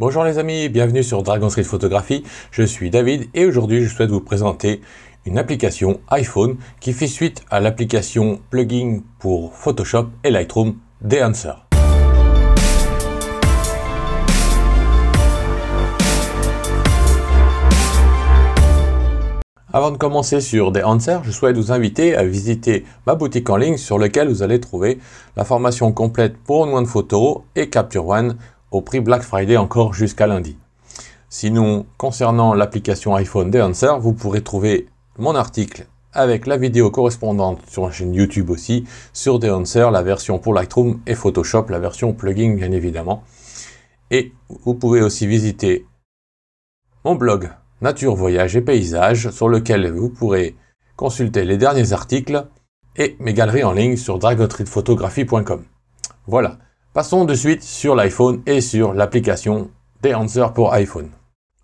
Bonjour les amis, bienvenue sur Dragon Street Photographie, je suis David et aujourd'hui je souhaite vous présenter une application iPhone qui fait suite à l'application plugin pour Photoshop et Lightroom The Answer. Avant de commencer sur The Answer, je souhaite vous inviter à visiter ma boutique en ligne sur laquelle vous allez trouver la formation complète pour One Photo et Capture One au prix Black Friday encore jusqu'à lundi. Sinon, concernant l'application iPhone des Answer, vous pourrez trouver mon article avec la vidéo correspondante sur la chaîne YouTube aussi, sur The Answer, la version pour Lightroom et Photoshop, la version plugin bien évidemment. Et vous pouvez aussi visiter mon blog Nature, Voyage et Paysage sur lequel vous pourrez consulter les derniers articles et mes galeries en ligne sur dragotreetphotographie.com. Voilà. Passons de suite sur l'iPhone et sur l'application Dehancer pour iPhone.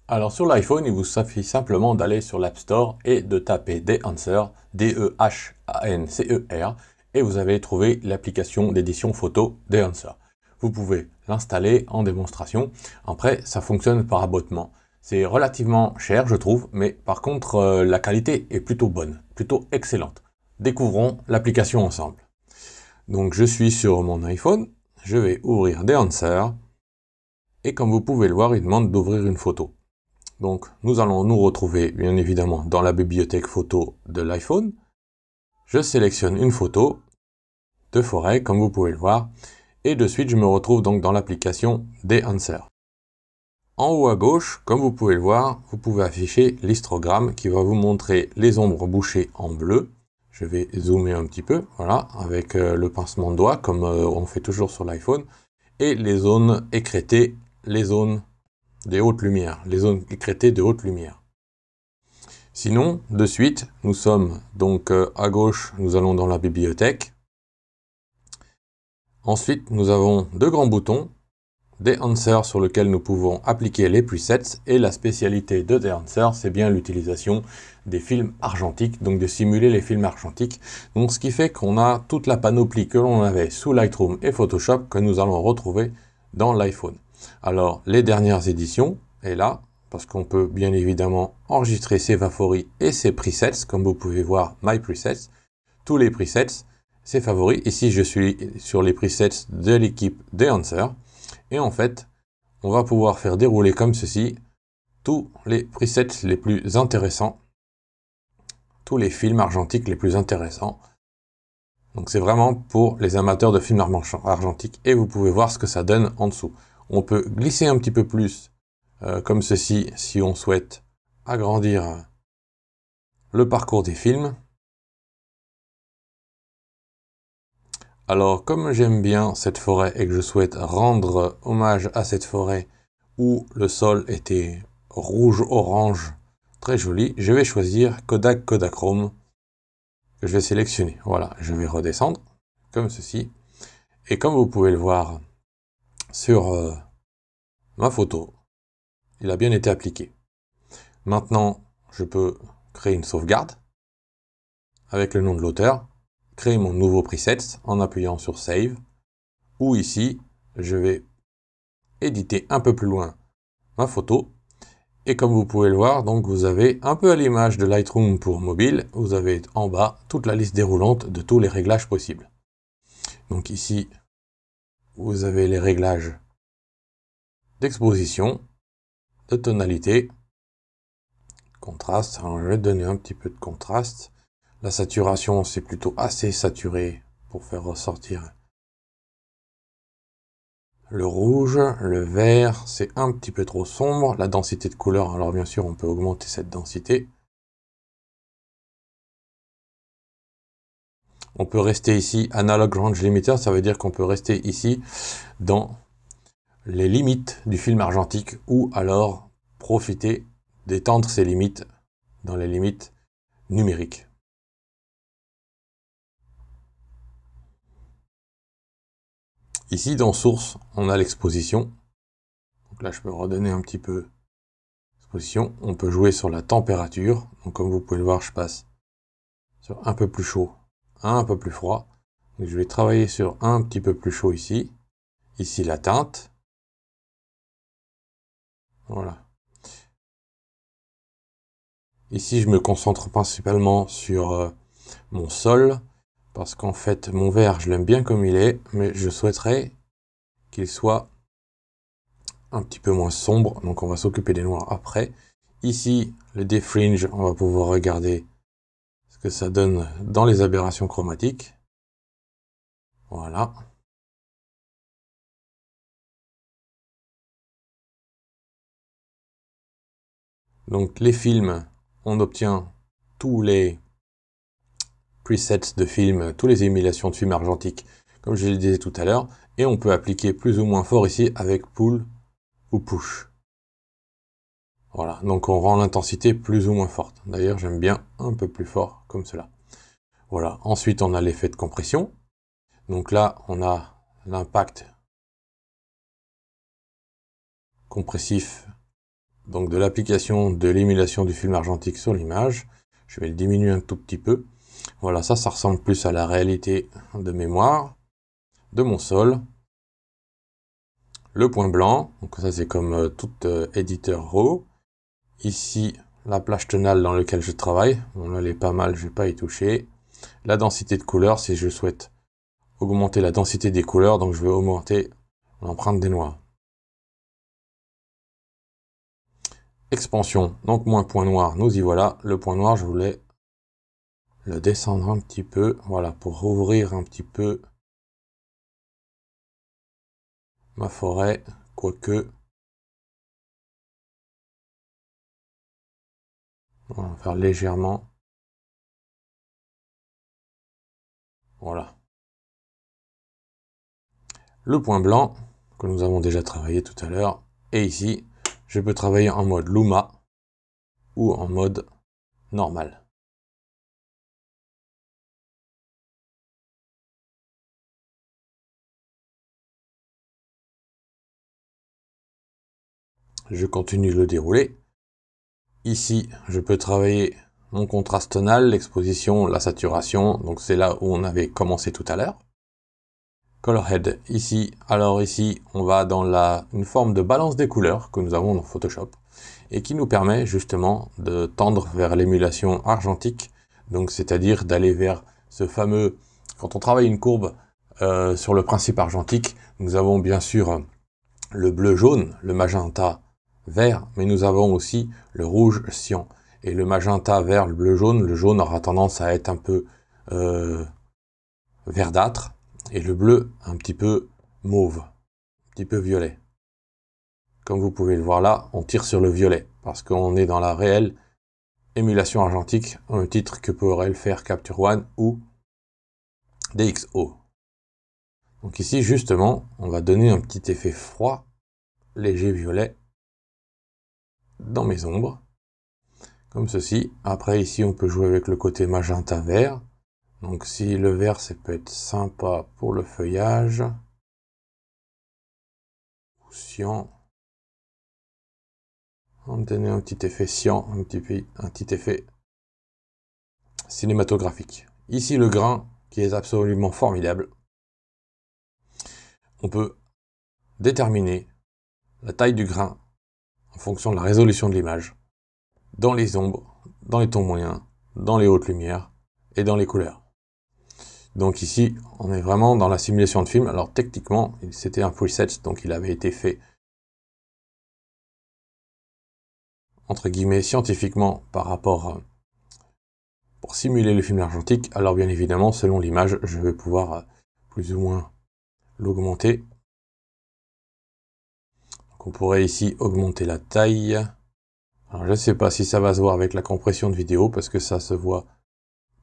Alors sur l'iPhone, il vous suffit simplement d'aller sur l'App Store et de taper Dehancer, D-E-H-A-N-C-E-R, et vous avez trouvé l'application d'édition photo Dehancer. Vous pouvez l'installer en démonstration. Après, ça fonctionne par abonnement. C'est relativement cher, je trouve, mais par contre, euh, la qualité est plutôt bonne, plutôt excellente. Découvrons l'application ensemble. Donc, je suis sur mon iPhone je vais ouvrir des answers. Et comme vous pouvez le voir, il demande d'ouvrir une photo. Donc nous allons nous retrouver bien évidemment dans la bibliothèque photo de l'iPhone. Je sélectionne une photo de forêt comme vous pouvez le voir et de suite je me retrouve donc dans l'application des answers. En haut à gauche, comme vous pouvez le voir, vous pouvez afficher l'histogramme qui va vous montrer les ombres bouchées en bleu, je vais zoomer un petit peu, voilà, avec euh, le pincement de doigt, comme euh, on fait toujours sur l'iPhone. Et les zones écrétées, les zones des hautes lumières, les zones écrétées de haute lumière. Sinon, de suite, nous sommes donc euh, à gauche, nous allons dans la bibliothèque. Ensuite, nous avons deux grands boutons, des answers sur lesquels nous pouvons appliquer les presets et la spécialité de des answers, c'est bien l'utilisation des films argentiques, donc de simuler les films argentiques. Donc ce qui fait qu'on a toute la panoplie que l'on avait sous Lightroom et Photoshop que nous allons retrouver dans l'iPhone. Alors les dernières éditions, et là, parce qu'on peut bien évidemment enregistrer ses favoris et ses presets, comme vous pouvez voir My Presets, tous les presets, ses favoris. Ici, je suis sur les presets de l'équipe des Answer. Et en fait, on va pouvoir faire dérouler comme ceci tous les presets les plus intéressants tous les films argentiques les plus intéressants. Donc c'est vraiment pour les amateurs de films argentiques et vous pouvez voir ce que ça donne en dessous. On peut glisser un petit peu plus euh, comme ceci si on souhaite agrandir le parcours des films. Alors comme j'aime bien cette forêt et que je souhaite rendre hommage à cette forêt où le sol était rouge-orange très joli. Je vais choisir Kodak Kodachrome. Je vais sélectionner. Voilà, je vais redescendre comme ceci. Et comme vous pouvez le voir sur euh, ma photo, il a bien été appliqué. Maintenant, je peux créer une sauvegarde avec le nom de l'auteur, créer mon nouveau preset en appuyant sur Save, ou ici, je vais éditer un peu plus loin ma photo et comme vous pouvez le voir, donc vous avez un peu à l'image de Lightroom pour mobile, vous avez en bas toute la liste déroulante de tous les réglages possibles. Donc ici, vous avez les réglages d'exposition, de tonalité, contraste. Alors je vais donner un petit peu de contraste. La saturation, c'est plutôt assez saturé pour faire ressortir le rouge, le vert, c'est un petit peu trop sombre. La densité de couleur, alors bien sûr, on peut augmenter cette densité. On peut rester ici Analog Range Limiter, ça veut dire qu'on peut rester ici dans les limites du film argentique ou alors profiter d'étendre ces limites dans les limites numériques. Ici, dans source, on a l'exposition. Donc là, je peux redonner un petit peu l'exposition. On peut jouer sur la température. Donc comme vous pouvez le voir, je passe sur un peu plus chaud, un peu plus froid. je vais travailler sur un petit peu plus chaud ici. Ici, la teinte. Voilà. Ici, je me concentre principalement sur euh, mon sol. Parce qu'en fait, mon vert, je l'aime bien comme il est, mais je souhaiterais qu'il soit un petit peu moins sombre. Donc on va s'occuper des noirs après. Ici, le défringe, on va pouvoir regarder ce que ça donne dans les aberrations chromatiques. Voilà. Donc les films, on obtient tous les presets de films, tous les émulations de films argentique, comme je le disais tout à l'heure, et on peut appliquer plus ou moins fort ici avec pull ou push. Voilà, donc on rend l'intensité plus ou moins forte. D'ailleurs, j'aime bien un peu plus fort comme cela. Voilà, ensuite on a l'effet de compression. Donc là, on a l'impact compressif donc de l'application de l'émulation du film argentique sur l'image. Je vais le diminuer un tout petit peu. Voilà, ça, ça ressemble plus à la réalité de mémoire de mon sol. Le point blanc, donc ça c'est comme euh, tout euh, éditeur RAW. Ici, la plage tonale dans laquelle je travaille. Bon, elle est pas mal, je vais pas y toucher. La densité de couleur si je souhaite augmenter la densité des couleurs, donc je vais augmenter l'empreinte des noirs. Expansion, donc moins point noir, nous y voilà. Le point noir, je voulais le descendre un petit peu, voilà, pour rouvrir un petit peu ma forêt, quoique. On va faire légèrement. Voilà. Le point blanc, que nous avons déjà travaillé tout à l'heure, et ici, je peux travailler en mode Luma ou en mode normal. je continue le déroulé. Ici, je peux travailler mon contraste tonal, l'exposition, la saturation, donc c'est là où on avait commencé tout à l'heure. Color Head, ici, alors ici, on va dans une forme de balance des couleurs que nous avons dans Photoshop et qui nous permet justement de tendre vers l'émulation argentique, donc c'est-à-dire d'aller vers ce fameux, quand on travaille une courbe euh, sur le principe argentique, nous avons bien sûr le bleu jaune, le magenta vert, mais nous avons aussi le rouge cyan. Et le magenta vert, le bleu jaune, le jaune aura tendance à être un peu euh, verdâtre, et le bleu un petit peu mauve, un petit peu violet. Comme vous pouvez le voir là, on tire sur le violet, parce qu'on est dans la réelle émulation argentique, un titre que pourrait le faire Capture One ou DxO. Donc ici, justement, on va donner un petit effet froid, léger violet, dans mes ombres, comme ceci. Après ici on peut jouer avec le côté magenta vert. Donc si le vert ça peut être sympa pour le feuillage, ou cyan, on me donner un petit effet cyan, un petit, un petit effet cinématographique. Ici le grain qui est absolument formidable. On peut déterminer la taille du grain en fonction de la résolution de l'image, dans les ombres, dans les tons moyens, dans les hautes lumières et dans les couleurs. Donc ici, on est vraiment dans la simulation de film. Alors techniquement, c'était un preset, donc il avait été fait entre guillemets scientifiquement par rapport pour simuler le film argentique. Alors bien évidemment, selon l'image, je vais pouvoir euh, plus ou moins l'augmenter on pourrait ici augmenter la taille. Alors je ne sais pas si ça va se voir avec la compression de vidéo parce que ça se voit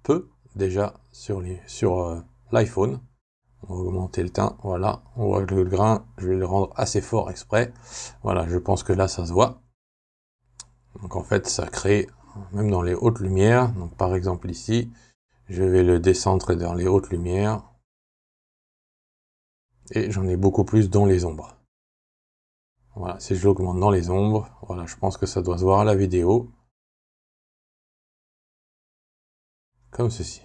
peu déjà sur euh, l'iPhone. Sur, on va augmenter le teint, voilà. On voit que le grain, je vais le rendre assez fort exprès. Voilà, je pense que là ça se voit. Donc en fait ça crée, même dans les hautes lumières, donc par exemple ici, je vais le descendre dans les hautes lumières. Et j'en ai beaucoup plus dans les ombres. Voilà, si je l'augmente dans les ombres, je pense que ça doit se voir à la vidéo. Comme ceci.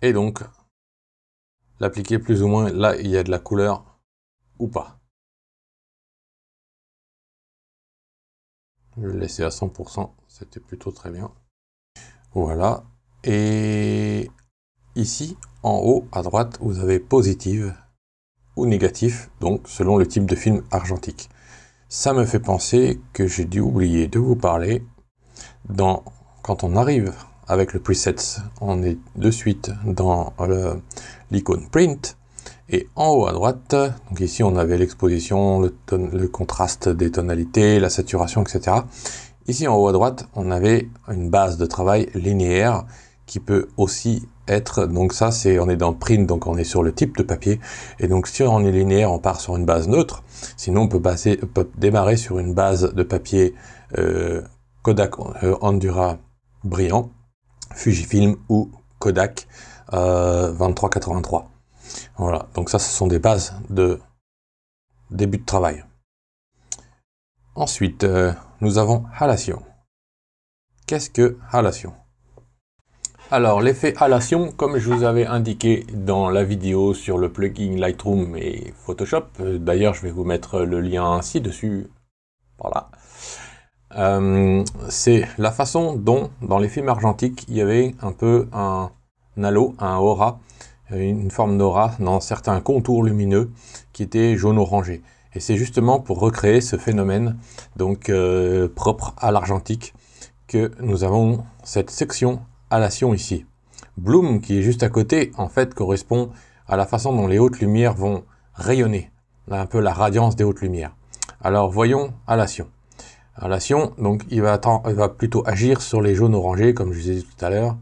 Et donc, l'appliquer plus ou moins, là, il y a de la couleur ou pas. Je vais le laisser à 100%, c'était plutôt très bien. Voilà. Et ici, en haut à droite, vous avez positive ou négatif, donc selon le type de film argentique. Ça me fait penser que j'ai dû oublier de vous parler quand on arrive avec le presets, on est de suite dans l'icône print et en haut à droite, donc ici on avait l'exposition, le, le, contraste des tonalités, la saturation, etc. Ici en haut à droite, on avait une base de travail linéaire qui peut aussi être, donc ça c'est, on est dans print, donc on est sur le type de papier, et donc si on est linéaire, on part sur une base neutre, sinon on peut, passer, démarrer sur une base de papier euh, Kodak Endura euh, brillant, Fujifilm ou Kodak 2383. Euh, voilà, donc ça ce sont des bases de début de travail. Ensuite, nous avons halation. Qu'est-ce que halation alors, l'effet halation, comme je vous avais indiqué dans la vidéo sur le plugin Lightroom et Photoshop, euh, d'ailleurs, je vais vous mettre le lien ci-dessus, voilà. Euh, c'est la façon dont, dans les films argentiques, il y avait un peu un, halo, un aura, une forme d'aura dans certains contours lumineux qui étaient jaune-orangé. Et c'est justement pour recréer ce phénomène donc euh, propre à l'argentique que nous avons cette section à ici. Bloom, qui est juste à côté, en fait, correspond à la façon dont les hautes lumières vont rayonner, un peu la radiance des hautes lumières. Alors voyons à la À la donc il va, il va plutôt agir sur les jaunes orangés, comme je vous tout à l'heure.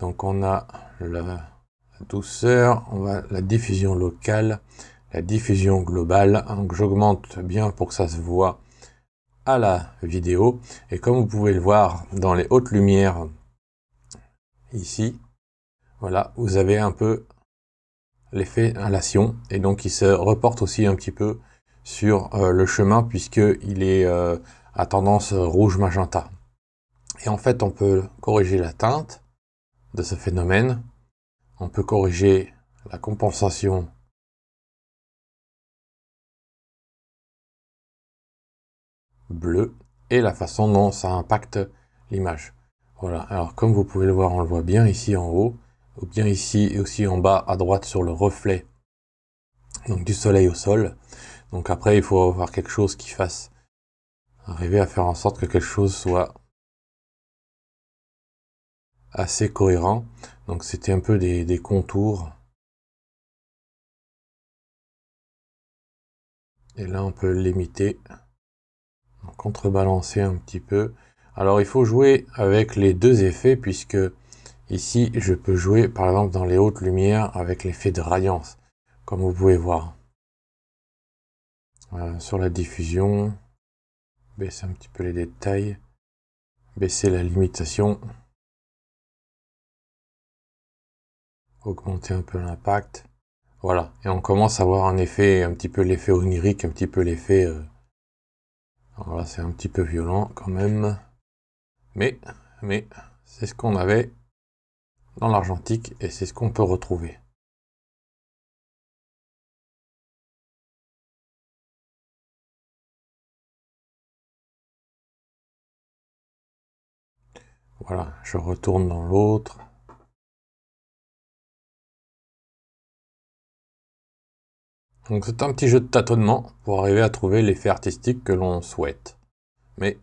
Donc on a la douceur, on va la diffusion locale, la diffusion globale. Donc j'augmente bien pour que ça se voit à la vidéo. Et comme vous pouvez le voir dans les hautes lumières ici, voilà, vous avez un peu l'effet l'ation et donc il se reporte aussi un petit peu sur euh, le chemin puisqu'il est euh, à tendance rouge magenta. Et en fait, on peut corriger la teinte de ce phénomène, on peut corriger la compensation bleue et la façon dont ça impacte l'image. Voilà, alors comme vous pouvez le voir, on le voit bien ici en haut, ou bien ici et aussi en bas à droite sur le reflet donc du soleil au sol. Donc après, il faut avoir quelque chose qui fasse arriver à faire en sorte que quelque chose soit assez cohérent. Donc c'était un peu des, des, contours. Et là, on peut limiter, contrebalancer un petit peu. Alors il faut jouer avec les deux effets puisque ici je peux jouer par exemple dans les hautes lumières avec l'effet de radiance comme vous pouvez voir. Euh, sur la diffusion, baisser un petit peu les détails, baisser la limitation, augmenter un peu l'impact. Voilà, et on commence à voir un effet, un petit peu l'effet onirique, un petit peu l'effet... Euh, voilà, c'est un petit peu violent quand même. Mais, c'est ce qu'on avait dans l'argentique et c'est ce qu'on peut retrouver. Voilà, je retourne dans l'autre. Donc c'est un petit jeu de tâtonnement pour arriver à trouver l'effet artistique que l'on souhaite. Mais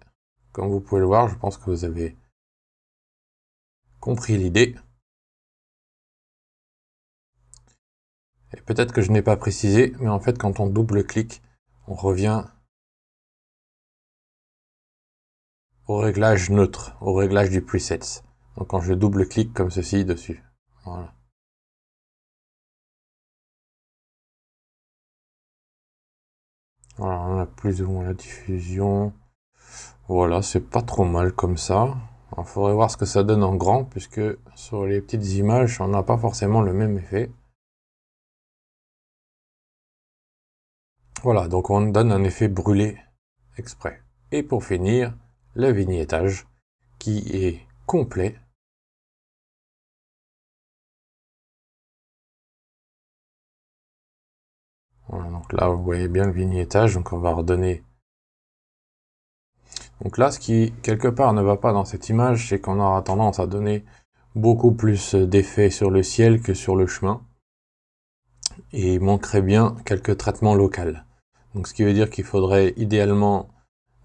comme vous pouvez le voir, je pense que vous avez compris l'idée. Et peut-être que je n'ai pas précisé, mais en fait, quand on double-clique, on revient au réglage neutre, au réglage du presets. Donc quand je double-clique comme ceci dessus. Voilà. Voilà, on a plus ou moins la diffusion. Voilà, c'est pas trop mal comme ça. Il faudrait voir ce que ça donne en grand, puisque sur les petites images, on n'a pas forcément le même effet. Voilà, donc on donne un effet brûlé exprès. Et pour finir, le vignettage, qui est complet. Voilà, donc là, vous voyez bien le vignettage, donc on va redonner donc là, ce qui quelque part ne va pas dans cette image, c'est qu'on aura tendance à donner beaucoup plus d'effets sur le ciel que sur le chemin. Et il manquerait bien quelques traitements locaux. Donc ce qui veut dire qu'il faudrait idéalement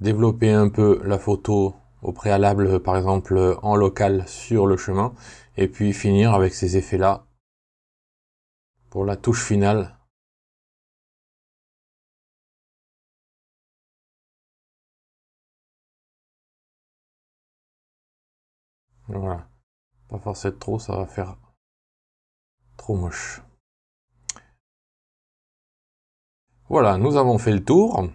développer un peu la photo au préalable, par exemple en local sur le chemin, et puis finir avec ces effets-là pour la touche finale Voilà. Pas forcément trop, ça va faire trop moche. Voilà, nous avons fait le tour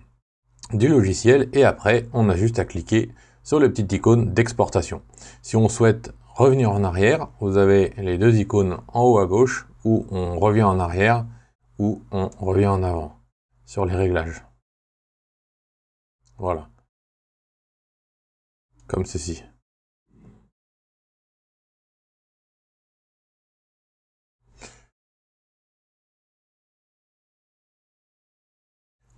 du logiciel et après, on a juste à cliquer sur les petites icônes d'exportation. Si on souhaite revenir en arrière, vous avez les deux icônes en haut à gauche où on revient en arrière ou on revient en avant sur les réglages. Voilà. Comme ceci.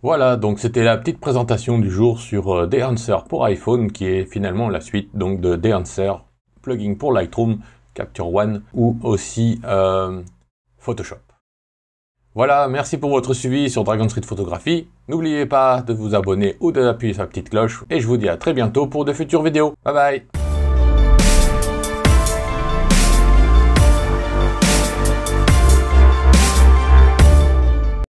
Voilà, donc c'était la petite présentation du jour sur Dehancer pour iPhone, qui est finalement la suite donc de Dehancer, plugin pour Lightroom, Capture One ou aussi euh, Photoshop. Voilà, merci pour votre suivi sur Dragon Street Photographie. N'oubliez pas de vous abonner ou d'appuyer sur la petite cloche. Et je vous dis à très bientôt pour de futures vidéos. Bye bye